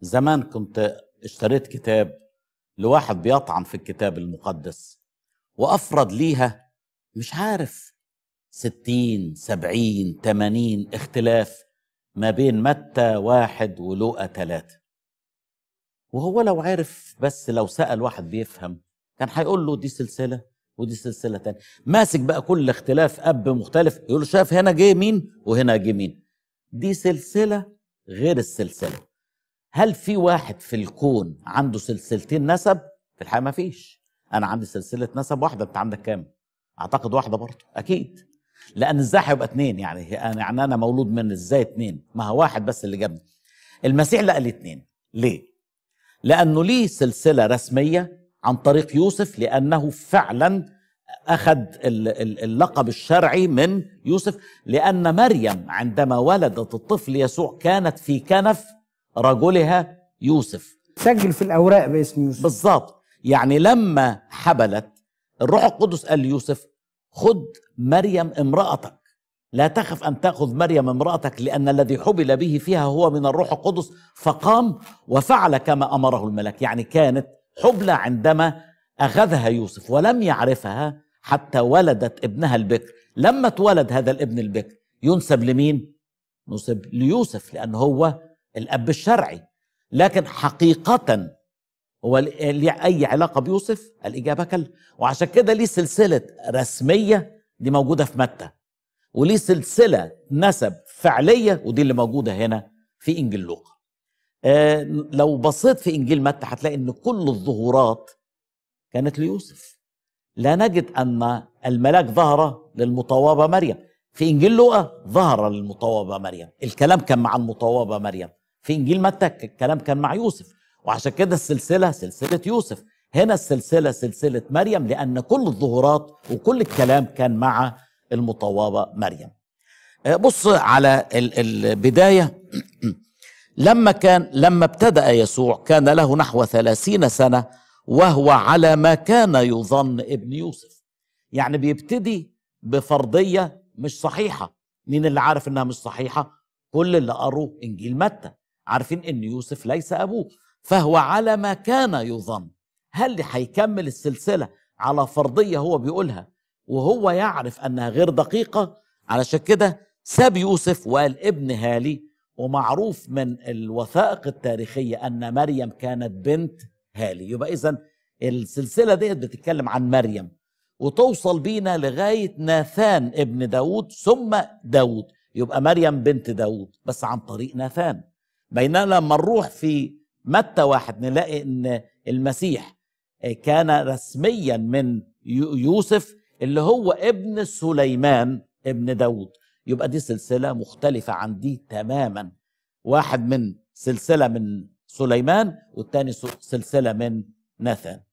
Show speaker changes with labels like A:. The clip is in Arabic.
A: زمان كنت اشتريت كتاب لواحد بيطعن في الكتاب المقدس وأفرض ليها مش عارف ستين سبعين تمانين اختلاف ما بين متى واحد ولوقا ثلاثة وهو لو عرف بس لو سأل واحد بيفهم كان هيقول له دي سلسلة ودي سلسلة تانية ماسك بقى كل اختلاف أب مختلف يقول له شاف هنا جه مين وهنا جه مين دي سلسلة غير السلسلة هل في واحد في الكون عنده سلسلتين نسب في الحقيقه ما فيش انا عندي سلسله نسب واحده انت عندك كام اعتقد واحده برضه اكيد لان ازاي هيبقى اتنين يعني يعني انا مولود من ازاي اتنين ما هو واحد بس اللي جابني المسيح لقى لي اثنين. ليه لانه ليه سلسله رسميه عن طريق يوسف لانه فعلا اخذ اللقب الشرعي من يوسف لان مريم عندما ولدت الطفل يسوع كانت في كنف رجلها يوسف سجل في الأوراق باسم يوسف بالظبط يعني لما حبلت الروح القدس قال ليوسف خد مريم امرأتك لا تخف أن تأخذ مريم امرأتك لأن الذي حبل به فيها هو من الروح القدس فقام وفعل كما أمره الملك يعني كانت حبلى عندما أخذها يوسف ولم يعرفها حتى ولدت ابنها البكر لما اتولد هذا الابن البكر ينسب لمين؟ نسب ليوسف لأن هو الاب الشرعي لكن حقيقه هو اللي اي علاقه بيوسف الاجابه كلا وعشان كده ليه سلسله رسميه دي موجوده في متى وليه سلسله نسب فعليه ودي اللي موجوده هنا في انجيل لوقا آه لو بصيت في انجيل متى هتلاقي ان كل الظهورات كانت ليوسف لا نجد ان الملاك ظهر للمطوبه مريم في انجيل لوقا ظهر للمطوبه مريم الكلام كان مع المطوبه مريم في انجيل متى الكلام كان مع يوسف وعشان كده السلسله سلسله يوسف هنا السلسله سلسله مريم لان كل الظهورات وكل الكلام كان مع المطوبه مريم آه، بص على البدايه لما كان لما ابتدا يسوع كان له نحو ثلاثين سنه وهو على ما كان يظن ابن يوسف يعني بيبتدي بفرضيه مش صحيحه مين اللي عارف انها مش صحيحه كل اللي قروا انجيل متى عارفين ان يوسف ليس ابوه فهو على ما كان يظن هل هيكمل السلسله على فرضيه هو بيقولها وهو يعرف انها غير دقيقه علشان كده ساب يوسف وقال ابن هالي ومعروف من الوثائق التاريخيه ان مريم كانت بنت هالي يبقى اذا السلسله ديت بتتكلم عن مريم وتوصل بينا لغايه ناثان ابن داود ثم داود يبقى مريم بنت داود بس عن طريق ناثان بينما لما نروح في متى واحد نلاقي ان المسيح آه، كان رسميا من يوسف اللي هو ابن سليمان ابن داود يبقى دي سلسلة مختلفة عن دي تماما واحد من سلسلة من سليمان والتاني سلسلة من ناثان